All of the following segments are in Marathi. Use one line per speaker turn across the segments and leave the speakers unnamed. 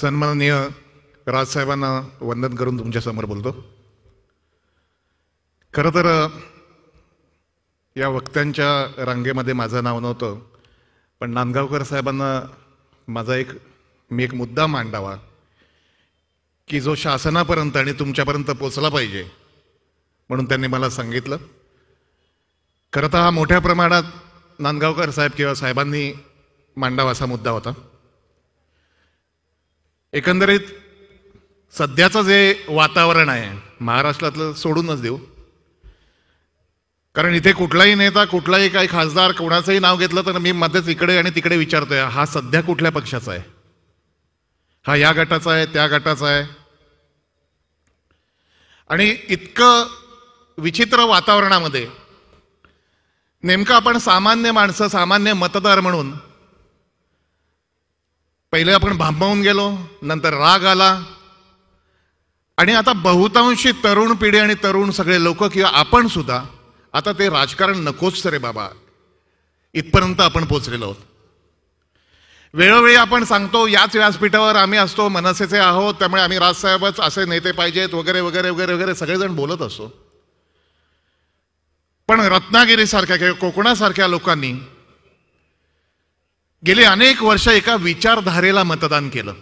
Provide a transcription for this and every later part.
सन्माननीय राजसाहेबांना वंदन करून तुमच्यासमोर बोलतो खरं तर या वक्त्यांच्या रांगेमध्ये माझं नाव नव्हतं पण नांदगावकर साहेबांना माझा एक मी एक मुद्दा मांडावा की जो शासनापर्यंत आणि तुमच्यापर्यंत पोचला पाहिजे म्हणून त्यांनी मला सांगितलं खरं तर हा मोठ्या प्रमाणात नांदगावकर साहेब किंवा साहेबांनी मांडावा असा मुद्दा होता एकंदरीत सध्याचं जे वातावरण आहे महाराष्ट्रातलं सोडूनच देऊ कारण इथे कुठलाही नेता कुठलाही काही खासदार कोणाचंही नाव घेतलं तर मी मध्येच इकडे आणि तिकडे विचारतोय हा सध्या कुठल्या पक्षाचा आहे हा या गटाचा आहे त्या गटाचा आहे आणि इतकं विचित्र वातावरणामध्ये नेमकं आपण सामान्य माणसं सामान्य मतदार म्हणून पहिले आपण भांबावून गेलो नंतर राग आला आणि आता बहुतांशी तरुण पिढी आणि तरुण सगळे लोक किंवा आपण सुद्धा आता ते राजकारण नकोच रे बाबा इथपर्यंत आपण पोचलेलो आहोत वेळोवेळी आपण सांगतो याच व्यासपीठावर आम्ही असतो मनसेचे आहोत त्यामुळे आम्ही राजसाहेबच असे नेते पाहिजेत वगैरे वगैरे वगैरे वगैरे सगळेजण बोलत असतो पण रत्नागिरीसारख्या किंवा कोकणासारख्या लोकांनी गेले अनेक वर्ष एका विचारधारेला मतदान केलं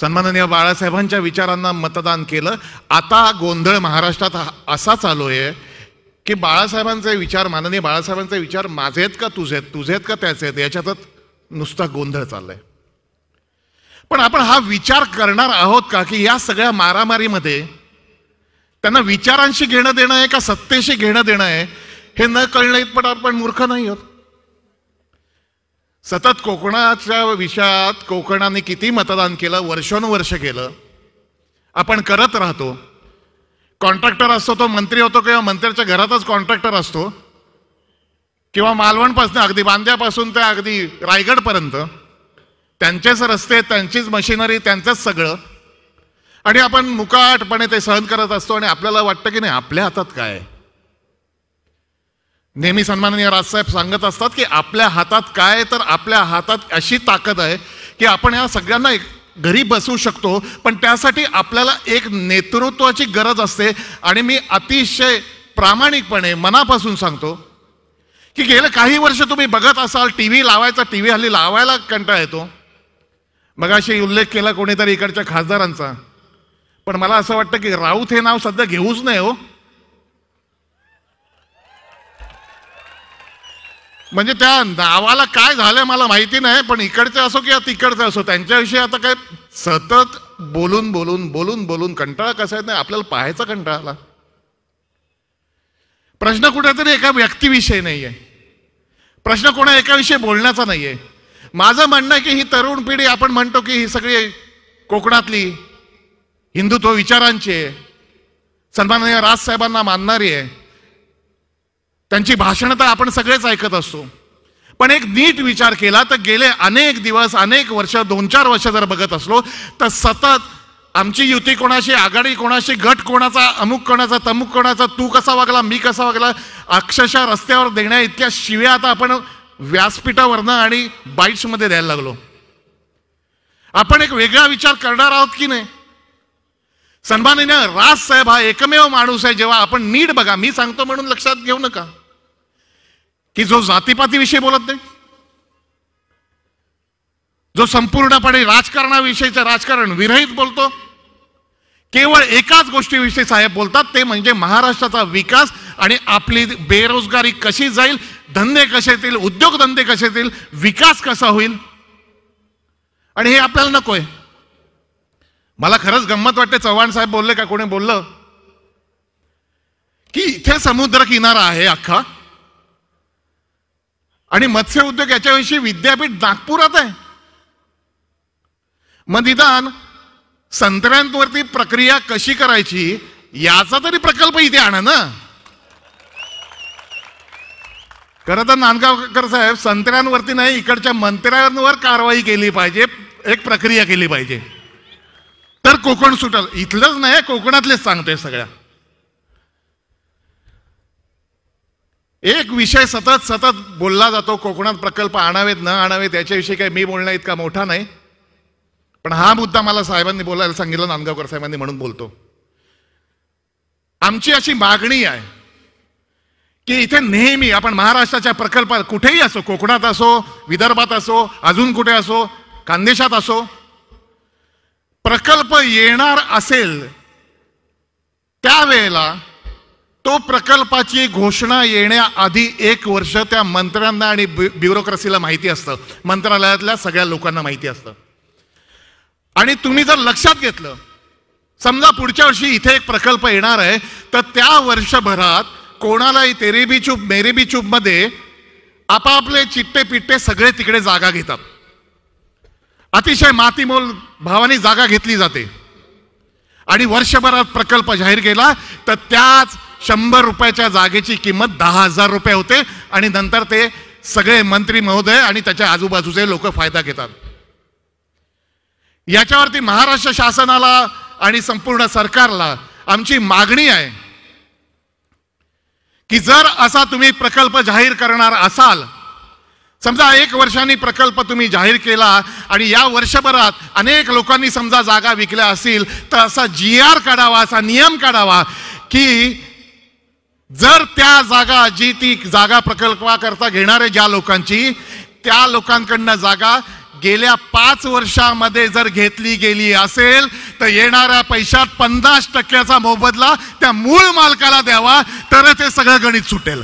सन्माननीय बाळासाहेबांच्या विचारांना मतदान केलं आता गोंधळ महाराष्ट्रात असा चालू आहे की बाळासाहेबांचे विचार माननीय बाळासाहेबांचे विचार माझे आहेत का तुझे आहेत तुझे आहेत का त्याचे आहेत याच्यातच नुसता गोंधळ चाललाय पण आपण हा विचार करणार आहोत का की या सगळ्या मारामारीमध्ये त्यांना विचारांशी घेणं देणं आहे का सत्तेशी घेणं देणं आहे हे न कळणं इतपट आपण मूर्ख नाही आहोत सतत कोकणाच्या विषयात कोकणाने किती मतदान केलं वर्षानुवर्ष केलं आपण करत राहतो कॉन्ट्रॅक्टर असतो तो मंत्री होतो किंवा मंत्र्याच्या घरातच कॉन्ट्रॅक्टर असतो किंवा मालवणपासून अगदी बांद्यापासून ते अगदी रायगडपर्यंत त्यांचेच रस्ते त्यांचीच मशिनरी त्यांचंच सगळं आणि आपण मुकाटपणे ते सहन करत असतो आणि आपल्याला वाटतं की नाही आपल्या हातात काय आहे नेहमी सन्माननीय राजसाहेब सांगत असतात की आपल्या हातात काय तर आपल्या हातात अशी ताकद आहे की आपण या सगळ्यांना एक घरी बसू शकतो पण त्यासाठी आपल्याला एक नेतृत्वाची गरज असते आणि मी अतिशय प्रामाणिकपणे मनापासून सांगतो की गेले काही वर्ष तुम्ही बघत असाल टी व्ही लावायचा टी व्ही हल्ली लावायला कंटाळा येतो मगाशी उल्लेख केला कोणीतरी इकडच्या खासदारांचा पण मला असं वाटतं की राऊत हे नाव सध्या घेऊच नाही हो म्हणजे त्या नावाला काय झालंय मला माहिती नाही पण इकडचं असो किंवा तिकडचे असो त्यांच्याविषयी आता काय सतत बोलून बोलून बोलून बोलून कंटाळा कसा नाही आपल्याला पाहायचा कंटाळा प्रश्न कुठेतरी एका व्यक्तीविषयी नाही आहे प्रश्न कोणा एकाविषयी बोलण्याचा नाही आहे माझं म्हणणं की ही तरुण पिढी आपण म्हणतो की ही सगळी कोकणातली हिंदुत्व विचारांची आहे सन्माननीय राजसाहेबांना मानणारी आहे त्यांची भाषणं तर आपण सगळेच ऐकत असतो पण एक नीट विचार केला तर गेले अनेक दिवस अनेक वर्ष दोन चार वर्ष जर बघत असलो तर सतत आमची युती कोणाशी आघाडी कोणाशी गट कोणाचा अमुक कोणाचा तमुक कोणाचा तू कसा वागला मी कसा वागला अक्षरशः रस्त्यावर देण्या इतक्या शिव्या आता आपण व्यासपीठावरनं आणि बाईट्समध्ये द्यायला लागलो आपण एक वेगळा विचार करणार आहोत की नाही सन्माननीय राज साहेब हा एकमेव माणूस आहे जेव्हा आपण नीट बघा मी सांगतो म्हणून लक्षात घेऊ नका की जो जातीपातीविषयी बोलत नाही जो संपूर्णपणे राजकारणाविषयीचं राजकारण विरहित बोलतो केवळ एकाच गोष्टीविषयी साहेब बोलतात ते म्हणजे महाराष्ट्राचा विकास आणि आपली बेरोजगारी कशी जाईल धंदे कसे येतील उद्योगधंदे कसे येतील विकास कसा होईल आणि हे आपल्याला नकोय मला खरंच गंमत वाटते चव्हाण साहेब बोलले का कोणी बोललं की इथे समुद्र किनारा आहे अख्खा आणि मत्स्य उद्योग याच्याविषयी विद्यापीठ नागपुरात आहे मग निदान संत्र्यांवरती प्रक्रिया कशी करायची याचा तरी प्रकल्प इथे आणा ना खरं तर नांदगावकर साहेब संत्र्यांवरती नाही इकडच्या मंत्र्यांवर कारवाई केली पाहिजे एक प्रक्रिया केली पाहिजे तर कोकण सुटल इथलंच नाही कोकणातलेच सांगतोय सगळ्या एक विषय सतत सतत बोलला जातो कोकणात प्रकल्प आणावेत न आणावेत याच्याविषयी काही मी बोलणं इतका मोठा नाही पण हा मुद्दा मला साहेबांनी बोलायला सांगितलं नांदगावकर साहेबांनी म्हणून बोलतो आमची अशी मागणी आहे की इथे नेहमी आपण महाराष्ट्राच्या प्रकल्पात कुठेही असो कोकणात असो विदर्भात असो अजून कुठे असो खानदेशात असो प्रकल्प येणार असेल त्यावेळेला तो प्रकल्पाची घोषणा येण्याआधी एक वर्ष त्या मंत्र्यांना आणि ब्युरोक्रसीला माहिती असतं मंत्रालयातल्या सगळ्या लोकांना माहिती असतं आणि तुम्ही जर लक्षात घेतलं समजा पुढच्या वर्षी इथे एक प्रकल्प येणार आहे तर त्या वर्षभरात कोणालाही तेरेबी चूप मेरेबी मध्ये आपापले चिट्टे पिट्टे सगळे तिकडे जागा घेतात अतिशय मातीमोल भावाने जागा घेतली जाते आणि वर्षभरात प्रकल्प जाहीर केला तर त्याच शंभर रुपयाच्या जागेची किंमत दहा हजार रुपये होते आणि नंतर ते सगळे मंत्री महोदय आणि त्याच्या आजूबाजूचे लोक फायदा घेतात याच्यावरती महाराष्ट्र शासनाला आणि संपूर्ण सरकारला आमची मागणी आहे की जर असा तुम्ही प्रकल्प जाहीर करणार असाल समजा एक वर्षांनी प्रकल्प तुम्ही जाहीर केला आणि या वर्षभरात अनेक लोकांनी समजा जागा विकल्या असतील तर असा जी आर काढावा असा नियम काढावा की जर त्या जागा जी ती जागा प्रकल्पाकरता घेणारे ज्या लोकांची त्या लोकांकडनं जागा गेल्या पाच वर्षामध्ये जर घेतली गेली असेल तर येणाऱ्या पैशात पन्नास टक्क्याचा मोबदला त्या मूळ मालकाला द्यावा तरच हे सगळं गणित सुटेल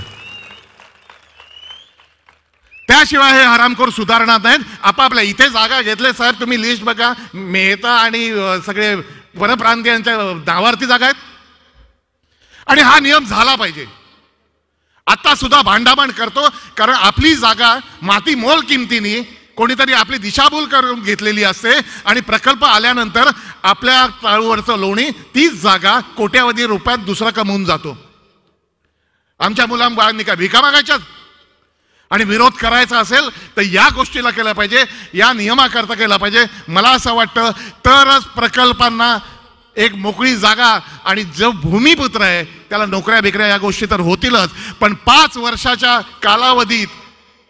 त्याशिवाय हे हरामखोर सुधारणार नाहीत आपापल्या इथे जागा घेतले साहेब तुम्ही लिस्ट बघा मेहता आणि सगळे वनप्रांतीयांच्या नावार्थी जागा आहेत आणि हा नियम झाला पाहिजे आता सुद्धा भांडाभांड करतो कारण आपली जागा माती मोल किमतीने कोणीतरी आपली दिशाभूल करून घेतलेली असते आणि प्रकल्प आल्यानंतर आपल्या ताळूवरचं लोणी तीच जागा कोट्यावधी रुपयात दुसरा कमवून जातो आमच्या मुलांबाळांनी काय भिका मागायच्यात आणि विरोध करायचा असेल तर या गोष्टीला केला पाहिजे या नियमाकरता केला पाहिजे मला असं वाटतं तरच प्रकल्पांना एक मोकळी जागा आणि जो भूमिपुत्र आहे त्याला नोकऱ्या बिकऱ्या या गोष्टी तर होतीलच पण पाच वर्षाच्या कालावधीत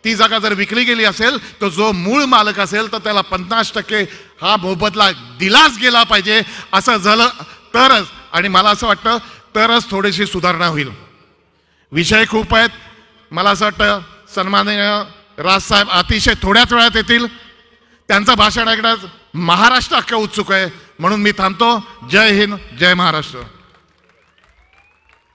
ती जागा जर विकली गेली असेल तर जो मूळ मालक असेल तर त्याला पन्नास टक्के हा मोबदला दिलाच गेला पाहिजे असं झालं तरच आणि मला असं वाटतं तरच थोडीशी सुधारणा होईल विषय खूप आहेत मला असं वाटतं सन्माननीय राजसाहेब अतिशय थोड्याच वेळात येतील त्यांचं भाषण ऐकण्यास महाराष्ट्र अख्ख्या उत्सुक आहे म्हणून मी थांबतो जय हिंद जय महाराष्ट्र